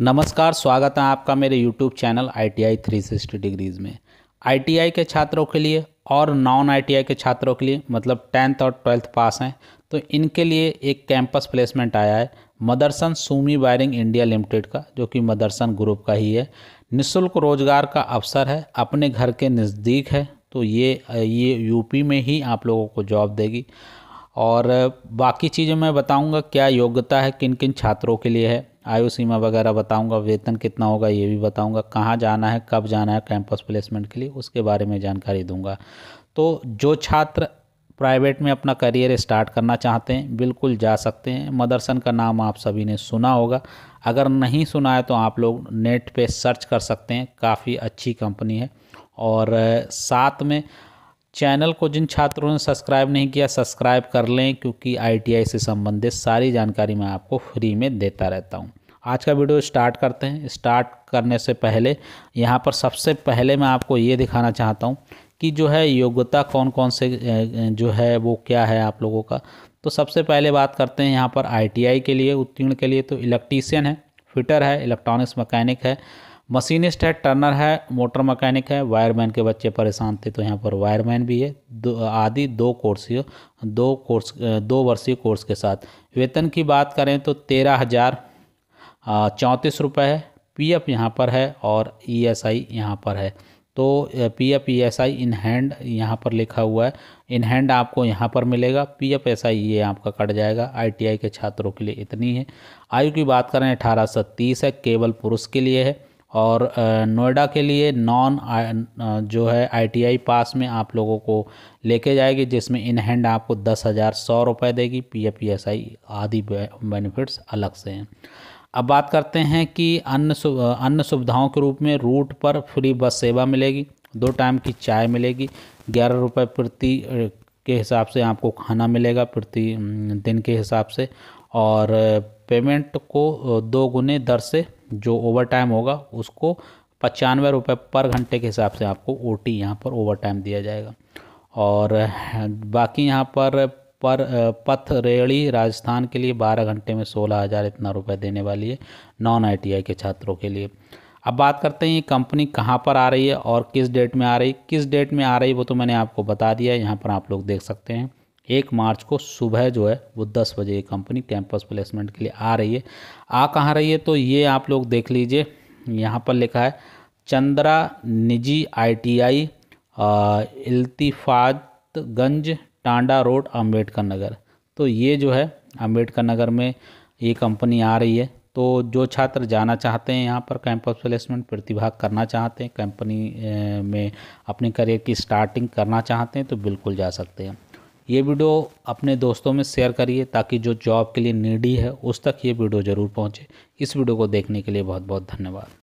नमस्कार स्वागत है आपका मेरे YouTube channel I T I three sixty degrees में आई के छात्रों के लिए और नॉन आई के छात्रों के लिए मतलब टेंथ और ट्वेल्थ पास हैं तो इनके लिए एक कैंपस प्लेसमेंट आया है Motherson Sumi wiring India limited का जो कि मदरसन ग्रुप का ही है निशुल्क रोजगार का अवसर है अपने घर के नज़दीक है तो ये ये यूपी में ही आप लोगों को जॉब देगी और बाकी चीज़ें मैं बताऊंगा क्या योग्यता है किन किन छात्रों के लिए है आयु सीमा वगैरह बताऊंगा वेतन कितना होगा ये भी बताऊंगा कहाँ जाना है कब जाना है कैंपस प्लेसमेंट के लिए उसके बारे में जानकारी दूंगा तो जो छात्र प्राइवेट में अपना करियर स्टार्ट करना चाहते हैं बिल्कुल जा सकते हैं मदरसन का नाम आप सभी ने सुना होगा अगर नहीं सुना है तो आप लोग नेट पे सर्च कर सकते हैं काफ़ी अच्छी कंपनी है और साथ में चैनल को जिन छात्रों ने सब्सक्राइब नहीं किया सब्सक्राइब कर लें क्योंकि आईटीआई से संबंधित सारी जानकारी मैं आपको फ्री में देता रहता हूँ आज का वीडियो स्टार्ट करते हैं स्टार्ट करने से पहले यहाँ पर सबसे पहले मैं आपको ये दिखाना चाहता हूँ कि जो है योग्यता कौन कौन से जो है वो क्या है आप लोगों का तो सबसे पहले बात करते हैं यहाँ पर आईटीआई के लिए उत्तीर्ण के लिए तो इलेक्ट्रीसियन है फिटर है इलेक्ट्रॉनिक्स मैकेनिक है मशीनिस्ट है टर्नर है मोटर मैकेनिक है वायरमैन के बच्चे परेशान थे तो यहाँ पर वायरमैन भी है दो आदि दो कोर्सियों दो कोर्स दो वर्षीय कोर्स के साथ वेतन की बात करें तो तेरह हज़ार चौंतीस रुपये है पी एफ़ यहाँ पर है और ई एस आई यहाँ पर है तो P F E S I in hand यहाँ पर लिखा हुआ है इन हैंड आपको यहाँ पर मिलेगा पी एफ एस आई ये आपका कट जाएगा आई टी आई के छात्रों के लिए इतनी है आयु की बात करें अठारह से तीस है केवल पुरुष के लिए है और नोएडा के लिए नॉन जो है आईटीआई पास में आप लोगों को लेके जाएगी जिसमें इन हैंड आपको दस हज़ार सौ रुपये देगी P F E S I आदि बेनिफिट्स अलग से हैं अब बात करते हैं कि अन्य सु, अन्य सुविधाओं के रूप में रूट पर फ्री बस सेवा मिलेगी दो टाइम की चाय मिलेगी ग्यारह रुपये प्रति के हिसाब से आपको खाना मिलेगा प्रति दिन के हिसाब से और पेमेंट को दो गुने दर से जो ओवर टाइम होगा उसको पचानवे रुपये पर घंटे के हिसाब से आपको ओ टी यहाँ पर ओवर टाइम दिया जाएगा और बाकी यहाँ पर पर पथ रेड़ी राजस्थान के लिए बारह घंटे में सोलह हज़ार इतना रुपये देने वाली है नॉन आईटीआई के छात्रों के लिए अब बात करते हैं ये कंपनी कहाँ पर आ रही है और किस डेट में आ रही किस डेट में आ रही वो तो मैंने आपको बता दिया यहाँ पर आप लोग देख सकते हैं एक मार्च को सुबह जो है वो दस बजे ये कंपनी कैंपस प्लेसमेंट के लिए आ रही है आ कहाँ रही है तो ये आप लोग देख लीजिए यहाँ पर लिखा है चंद्रा निजी आईटीआई इल्तिफातगंज टांडा रोड अम्बेडकर नगर तो ये जो है अम्बेडकर नगर में ये कंपनी आ रही है तो जो छात्र जाना चाहते हैं यहाँ पर कैंपस प्लेसमेंट प्रतिभाग करना चाहते हैं कंपनी में अपने करियर की स्टार्टिंग करना चाहते हैं तो बिल्कुल जा सकते हैं ये वीडियो अपने दोस्तों में शेयर करिए ताकि जो जॉब के लिए नीडी है उस तक ये वीडियो ज़रूर पहुँचे इस वीडियो को देखने के लिए बहुत बहुत धन्यवाद